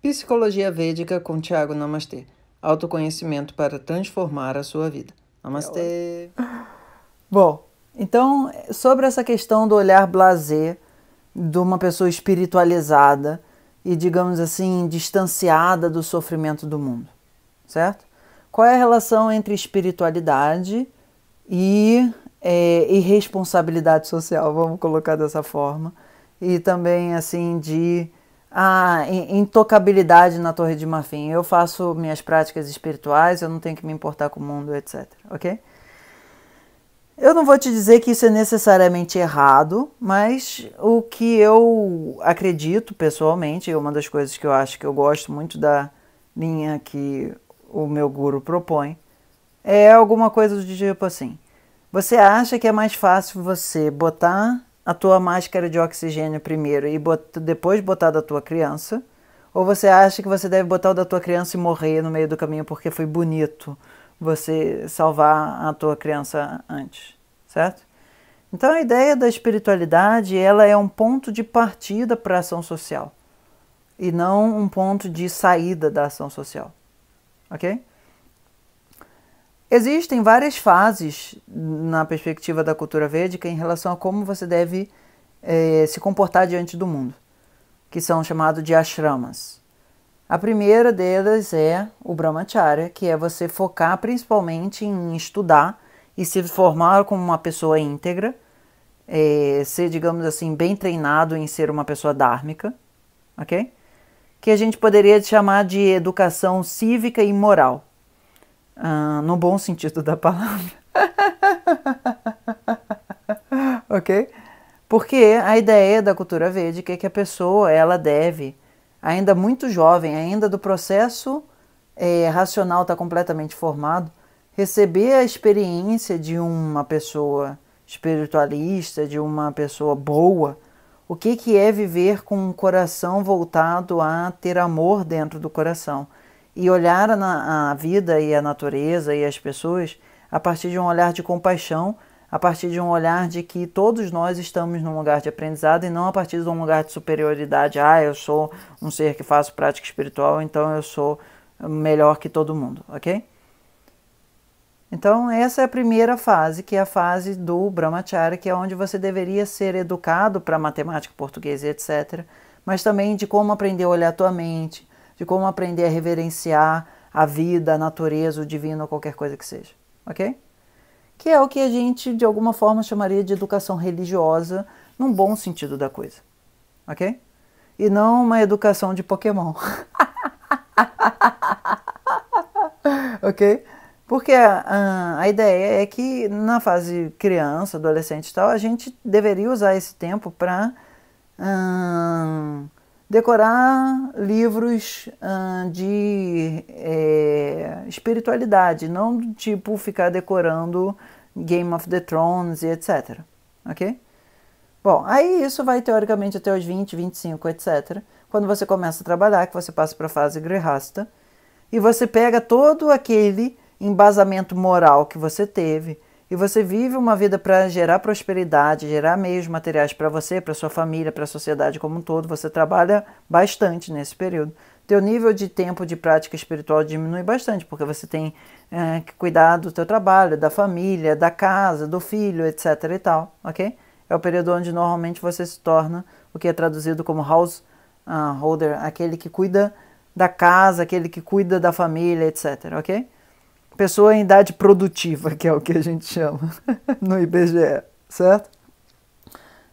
Psicologia Védica com Tiago Namastê. Autoconhecimento para transformar a sua vida. Namastê. É Bom, então, sobre essa questão do olhar blasé de uma pessoa espiritualizada e, digamos assim, distanciada do sofrimento do mundo, certo? Qual é a relação entre espiritualidade e é, irresponsabilidade social, vamos colocar dessa forma, e também, assim, de a intocabilidade na Torre de Marfim. Eu faço minhas práticas espirituais, eu não tenho que me importar com o mundo, etc. Ok? Eu não vou te dizer que isso é necessariamente errado, mas o que eu acredito pessoalmente, e uma das coisas que eu acho que eu gosto muito da linha que o meu guru propõe, é alguma coisa do tipo assim. Você acha que é mais fácil você botar a tua máscara de oxigênio primeiro e bot depois botar da tua criança? Ou você acha que você deve botar o da tua criança e morrer no meio do caminho porque foi bonito você salvar a tua criança antes, certo? Então a ideia da espiritualidade, ela é um ponto de partida para a ação social e não um ponto de saída da ação social. OK? Existem várias fases na perspectiva da cultura védica em relação a como você deve eh, se comportar diante do mundo, que são chamados de ashramas. A primeira delas é o brahmacharya, que é você focar principalmente em estudar e se formar como uma pessoa íntegra, eh, ser, digamos assim, bem treinado em ser uma pessoa dármica, ok? Que a gente poderia chamar de educação cívica e moral uh, no bom sentido da palavra. ok? Porque a ideia da cultura védica é que a pessoa ela deve, ainda muito jovem, ainda do processo é, racional está completamente formado, receber a experiência de uma pessoa espiritualista, de uma pessoa boa, o que, que é viver com um coração voltado a ter amor dentro do coração, e olhar a, a vida e a natureza e as pessoas a partir de um olhar de compaixão, a partir de um olhar de que todos nós estamos num lugar de aprendizado e não a partir de um lugar de superioridade. Ah, eu sou um ser que faço prática espiritual, então eu sou melhor que todo mundo, ok? Então, essa é a primeira fase, que é a fase do Brahmacharya, que é onde você deveria ser educado para matemática, português e etc., mas também de como aprender a olhar a tua mente, de como aprender a reverenciar a vida, a natureza, o divino, qualquer coisa que seja, ok? Que é o que a gente, de alguma forma, chamaria de educação religiosa, num bom sentido da coisa, ok? E não uma educação de Pokémon, ok? Porque a, a, ideia é que na fase criança, adolescente e tal, a gente deveria usar esse tempo para hum, decorar livros ah, de é, espiritualidade, não tipo ficar decorando Game of the Thrones e etc. Ok? Bom, aí isso vai teoricamente até os 20, 25, etc. Quando você começa a trabalhar, que você passa para a fase grihasta, e você pega todo aquele embasamento moral que você teve, e você vive uma vida para gerar prosperidade, gerar meios materiais para você, para sua família, para a sociedade como um todo, você trabalha bastante nesse período. Teu nível de tempo de prática espiritual diminui bastante, porque você tem é, que cuidar do teu trabalho, da família, da casa, do filho, etc e tal, ok? É o período onde normalmente você se torna o que é traduzido como house uh, holder, aquele que cuida da casa, aquele que cuida da família, etc, ok? pessoa em idade produtiva, que é o que a gente chama no IBGE, certo?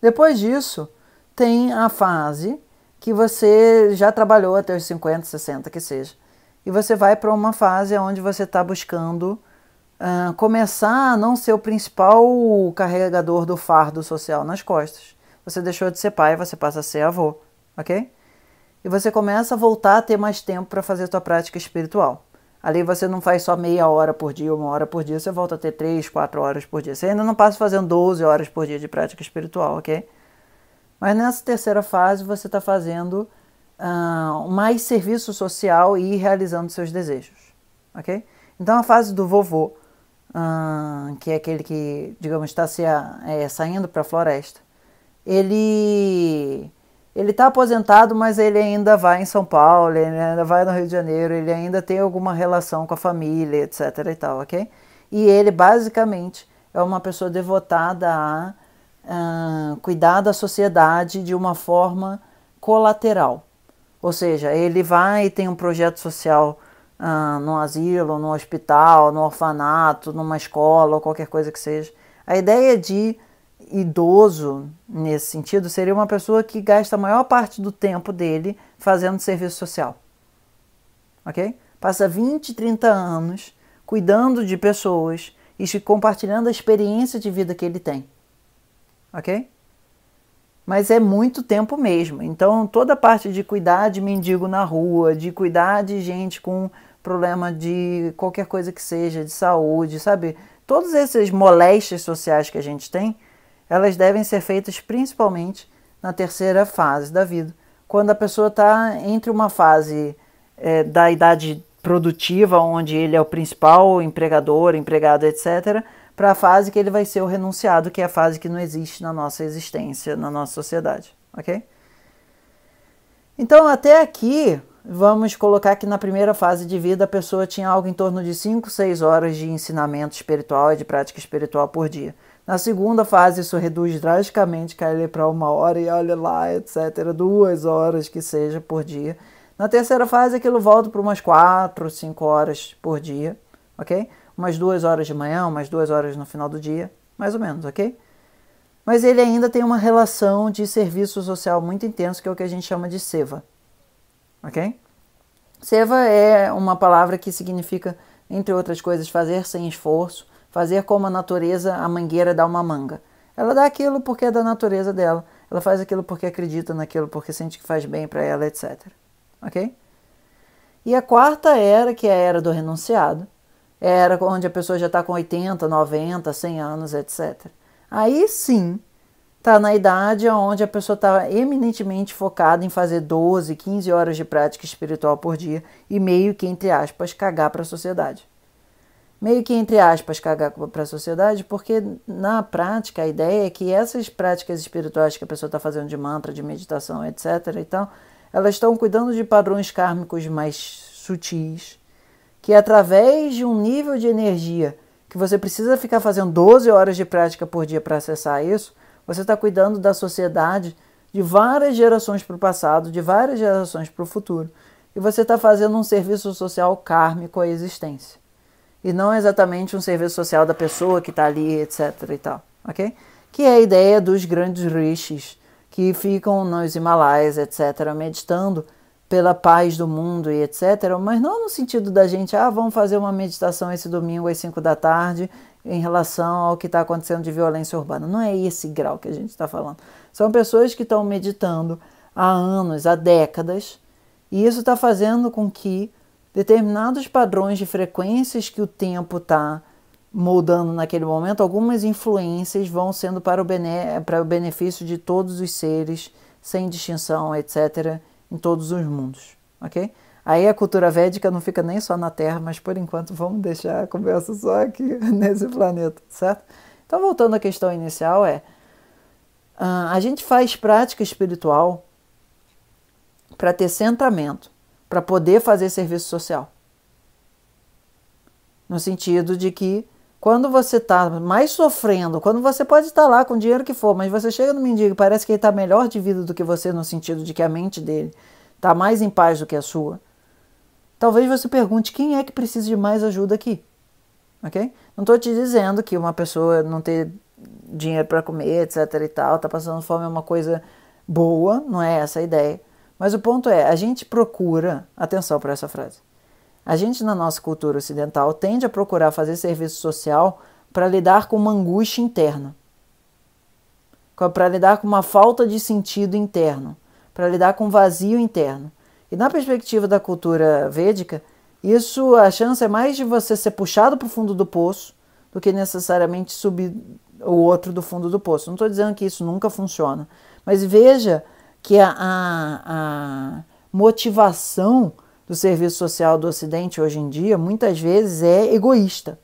Depois disso, tem a fase que você já trabalhou até os 50, 60, que seja. E você vai para uma fase onde você está buscando uh, começar a não ser o principal carregador do fardo social nas costas. Você deixou de ser pai, você passa a ser avô, ok? E você começa a voltar a ter mais tempo para fazer sua prática espiritual. Ali você não faz só meia hora por dia, uma hora por dia, você volta a ter três, quatro horas por dia. Você ainda não passa fazendo 12 horas por dia de prática espiritual, ok? Mas nessa terceira fase você está fazendo uh, mais serviço social e realizando seus desejos, ok? Então a fase do vovô, uh, que é aquele que, digamos, está é, saindo para a floresta, ele ele está aposentado, mas ele ainda vai em São Paulo, ele ainda vai no Rio de Janeiro, ele ainda tem alguma relação com a família, etc. e tal, ok? E ele basicamente é uma pessoa devotada a ah, cuidar da sociedade de uma forma colateral. Ou seja, ele vai e tem um projeto social uh, ah, no asilo, no hospital, no orfanato, numa escola ou qualquer coisa que seja. A ideia é de idoso nesse sentido seria uma pessoa que gasta a maior parte do tempo dele fazendo serviço social. Ok? Passa 20, 30 anos cuidando de pessoas e compartilhando a experiência de vida que ele tem. Ok? Mas é muito tempo mesmo. Então, toda a parte de cuidar de mendigo na rua, de cuidar de gente com problema de qualquer coisa que seja, de saúde, sabe? Todas essas moléstias sociais que a gente tem, elas devem ser feitas principalmente na terceira fase da vida, quando a pessoa está entre uma fase é, da idade produtiva, onde ele é o principal empregador, empregado, etc., para a fase que ele vai ser o renunciado, que é a fase que não existe na nossa existência, na nossa sociedade, ok? Então, até aqui, vamos colocar que na primeira fase de vida a pessoa tinha algo em torno de 5, 6 horas de ensinamento espiritual e de prática espiritual por dia. Na segunda fase, isso reduz drasticamente, cai ele é para uma hora e olha lá, etc., duas horas que seja por dia. Na terceira fase, aquilo volta para umas quatro, cinco horas por dia, ok? Umas duas horas de manhã, umas duas horas no final do dia, mais ou menos, ok? Mas ele ainda tem uma relação de serviço social muito intenso, que é o que a gente chama de seva, ok? Seva é uma palavra que significa, entre outras coisas, fazer sem esforço, fazer como a natureza, a mangueira dá uma manga. Ela dá aquilo porque é da natureza dela. Ela faz aquilo porque acredita naquilo, porque sente que faz bem para ela, etc. Ok? E a quarta era, que é a era do renunciado, é a era onde a pessoa já está com 80, 90, 100 anos, etc. Aí sim, está na idade onde a pessoa está eminentemente focada em fazer 12, 15 horas de prática espiritual por dia e meio que, entre aspas, cagar para a sociedade meio que entre aspas cagar para a sociedade, porque na prática a ideia é que essas práticas espirituais que a pessoa está fazendo de mantra, de meditação, etc. e elas estão cuidando de padrões kármicos mais sutis, que através de um nível de energia que você precisa ficar fazendo 12 horas de prática por dia para acessar isso, você está cuidando da sociedade de várias gerações para o passado, de várias gerações para o futuro, e você está fazendo um serviço social kármico à existência e não exatamente um serviço social da pessoa que está ali, etc. e tal, ok? Que é a ideia dos grandes rishis que ficam nos Himalaias, etc., meditando pela paz do mundo e etc., mas não no sentido da gente, ah, vamos fazer uma meditação esse domingo às 5 da tarde em relação ao que está acontecendo de violência urbana. Não é esse grau que a gente está falando. São pessoas que estão meditando há anos, há décadas, e isso está fazendo com que determinados padrões de frequências que o tempo está moldando naquele momento, algumas influências vão sendo para o, bene, para o benefício de todos os seres, sem distinção, etc., em todos os mundos. Ok? Aí a cultura védica não fica nem só na Terra, mas por enquanto vamos deixar a conversa só aqui nesse planeta, certo? Então, voltando à questão inicial, é ah, a gente faz prática espiritual para ter centramento para poder fazer serviço social. No sentido de que quando você está mais sofrendo, quando você pode estar lá com o dinheiro que for, mas você chega no mendigo e parece que ele está melhor de vida do que você, no sentido de que a mente dele está mais em paz do que a sua, talvez você pergunte quem é que precisa de mais ajuda aqui. Ok? Não estou te dizendo que uma pessoa não ter dinheiro para comer, etc e tal, está passando fome é uma coisa boa, não é essa a ideia. Mas o ponto é, a gente procura, atenção para essa frase. A gente na nossa cultura ocidental tende a procurar fazer serviço social para lidar com uma angústia interna. Para lidar com uma falta de sentido interno, para lidar com um vazio interno. E na perspectiva da cultura védica, isso a chance é mais de você ser puxado para o fundo do poço do que necessariamente subir o outro do fundo do poço. Não estou dizendo que isso nunca funciona, mas veja que a, a motivação do serviço social do Ocidente hoje em dia muitas vezes é egoísta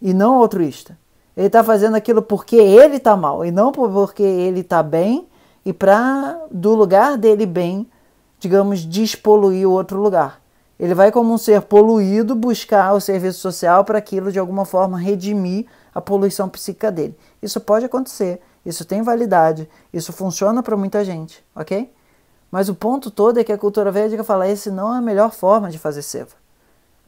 e não altruísta. Ele está fazendo aquilo porque ele está mal e não porque ele está bem e para do lugar dele bem, digamos, despoluir o outro lugar. Ele vai como um ser poluído buscar o serviço social para aquilo de alguma forma redimir a poluição psíquica dele. Isso pode acontecer isso tem validade, isso funciona para muita gente, ok? Mas o ponto todo é que a cultura védica fala: esse não é a melhor forma de fazer seva.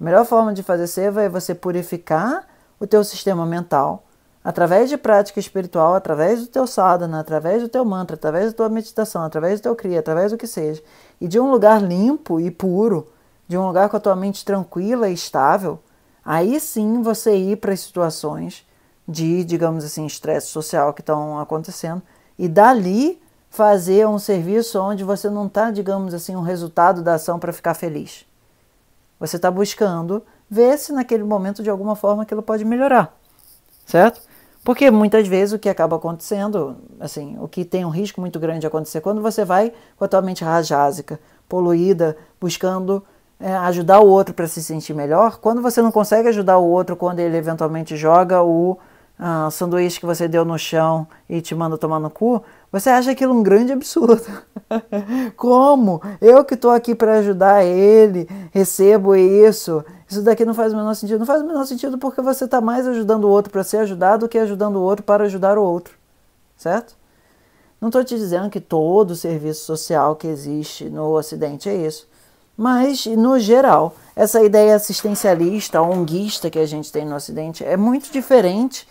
A melhor forma de fazer seva é você purificar o teu sistema mental através de prática espiritual, através do teu sadhana, através do teu mantra, através da tua meditação, através do teu kriya, através do que seja, e de um lugar limpo e puro, de um lugar com a tua mente tranquila e estável, aí sim você ir para as situações de, digamos assim, estresse social que estão acontecendo, e dali fazer um serviço onde você não está, digamos assim, um resultado da ação para ficar feliz. Você está buscando ver se naquele momento de alguma forma aquilo pode melhorar, certo? Porque muitas vezes o que acaba acontecendo, assim, o que tem um risco muito grande de acontecer, quando você vai com a tua mente rajásica, poluída, buscando é, ajudar o outro para se sentir melhor, quando você não consegue ajudar o outro, quando ele eventualmente joga o ah, sanduíche que você deu no chão e te manda tomar no cu, você acha aquilo um grande absurdo. Como? Eu que estou aqui para ajudar ele, recebo isso. Isso daqui não faz o menor sentido. Não faz o menor sentido porque você está mais ajudando o outro para ser ajudado do que ajudando o outro para ajudar o outro. Certo? Não estou te dizendo que todo serviço social que existe no Ocidente é isso. Mas, no geral, essa ideia assistencialista, onguista que a gente tem no Ocidente é muito diferente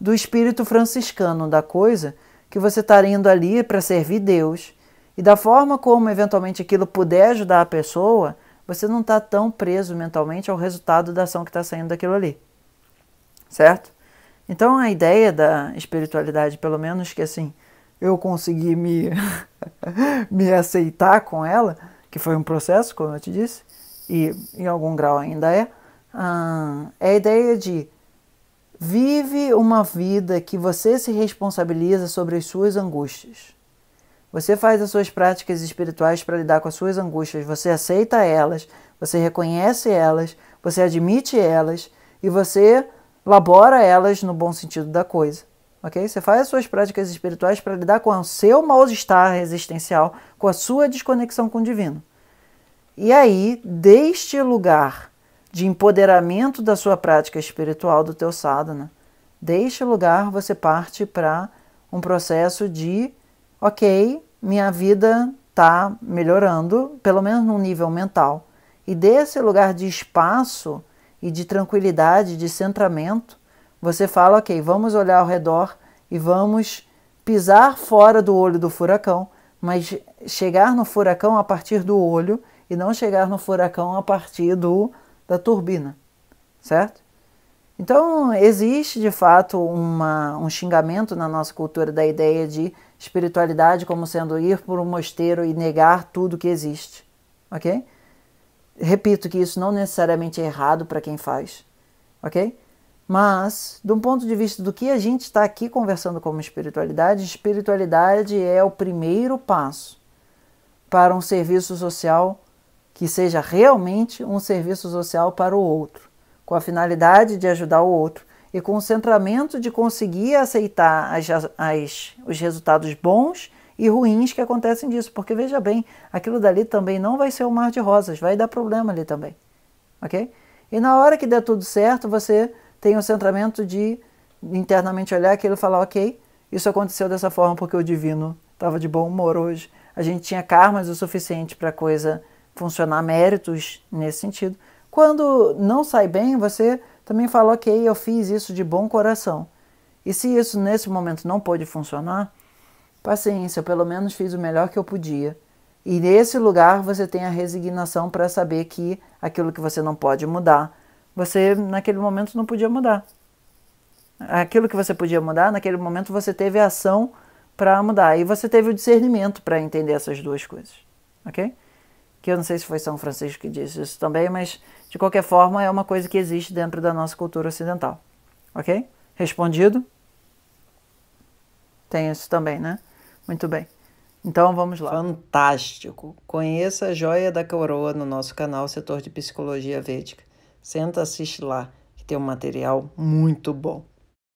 do espírito franciscano da coisa, que você está indo ali para servir Deus. E da forma como eventualmente aquilo puder ajudar a pessoa, você não está tão preso mentalmente ao resultado da ação que está saindo daquilo ali. Certo? Então a ideia da espiritualidade, pelo menos que assim, eu consegui me, me aceitar com ela, que foi um processo, como eu te disse, e em algum grau ainda é, ah, é a ideia de Vive uma vida que você se responsabiliza sobre as suas angústias. Você faz as suas práticas espirituais para lidar com as suas angústias, você aceita elas, você reconhece elas, você admite elas e você labora elas no bom sentido da coisa. Ok? Você faz as suas práticas espirituais para lidar com o seu mal-estar existencial, com a sua desconexão com o divino. E aí, deste lugar de empoderamento da sua prática espiritual, do teu sadhana. Né? Deste lugar você parte para um processo de, ok, minha vida está melhorando, pelo menos num nível mental. E desse lugar de espaço e de tranquilidade, de centramento, você fala, ok, vamos olhar ao redor e vamos pisar fora do olho do furacão, mas chegar no furacão a partir do olho e não chegar no furacão a partir do da turbina, certo? Então, existe de fato uma, um xingamento na nossa cultura da ideia de espiritualidade como sendo ir por um mosteiro e negar tudo que existe, ok? Repito que isso não necessariamente é errado para quem faz, ok? Mas, de um ponto de vista do que a gente está aqui conversando como espiritualidade, espiritualidade é o primeiro passo para um serviço social que seja realmente um serviço social para o outro, com a finalidade de ajudar o outro e com o centramento de conseguir aceitar as, as, os resultados bons e ruins que acontecem disso. Porque veja bem, aquilo dali também não vai ser um mar de rosas, vai dar problema ali também. Ok? E na hora que der tudo certo, você tem o centramento de internamente olhar aquilo e falar: ok, isso aconteceu dessa forma porque o divino estava de bom humor hoje. A gente tinha karmas o suficiente para a coisa funcionar méritos nesse sentido. Quando não sai bem, você também fala, ok, eu fiz isso de bom coração. E se isso nesse momento não pôde funcionar, paciência, eu pelo menos fiz o melhor que eu podia. E nesse lugar você tem a resignação para saber que aquilo que você não pode mudar, você naquele momento não podia mudar. Aquilo que você podia mudar, naquele momento você teve ação para mudar. E você teve o discernimento para entender essas duas coisas. Ok? que eu não sei se foi São Francisco que disse isso também, mas de qualquer forma é uma coisa que existe dentro da nossa cultura ocidental. Ok? Respondido? Tem isso também, né? Muito bem. Então vamos lá. Fantástico! Conheça a joia da coroa no nosso canal Setor de Psicologia Védica. Senta, assiste lá, que tem um material muito bom.